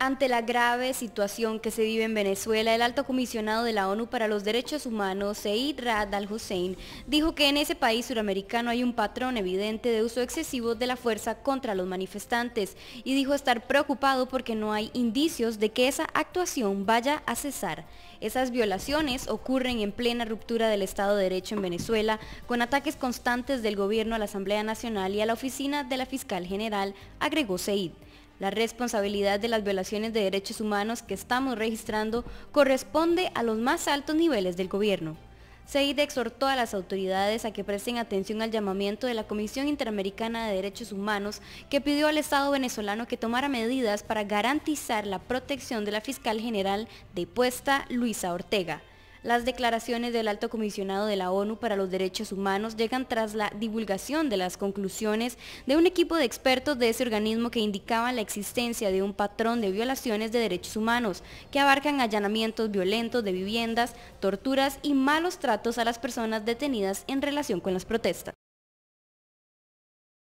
Ante la grave situación que se vive en Venezuela, el alto comisionado de la ONU para los Derechos Humanos, Seid Rad al-Hussein, dijo que en ese país suramericano hay un patrón evidente de uso excesivo de la fuerza contra los manifestantes y dijo estar preocupado porque no hay indicios de que esa actuación vaya a cesar. Esas violaciones ocurren en plena ruptura del Estado de Derecho en Venezuela, con ataques constantes del gobierno a la Asamblea Nacional y a la oficina de la Fiscal General, agregó Seid. La responsabilidad de las violaciones de derechos humanos que estamos registrando corresponde a los más altos niveles del gobierno. Seide exhortó a las autoridades a que presten atención al llamamiento de la Comisión Interamericana de Derechos Humanos que pidió al Estado venezolano que tomara medidas para garantizar la protección de la fiscal general depuesta Luisa Ortega. Las declaraciones del alto comisionado de la ONU para los Derechos Humanos llegan tras la divulgación de las conclusiones de un equipo de expertos de ese organismo que indicaban la existencia de un patrón de violaciones de derechos humanos, que abarcan allanamientos violentos de viviendas, torturas y malos tratos a las personas detenidas en relación con las protestas.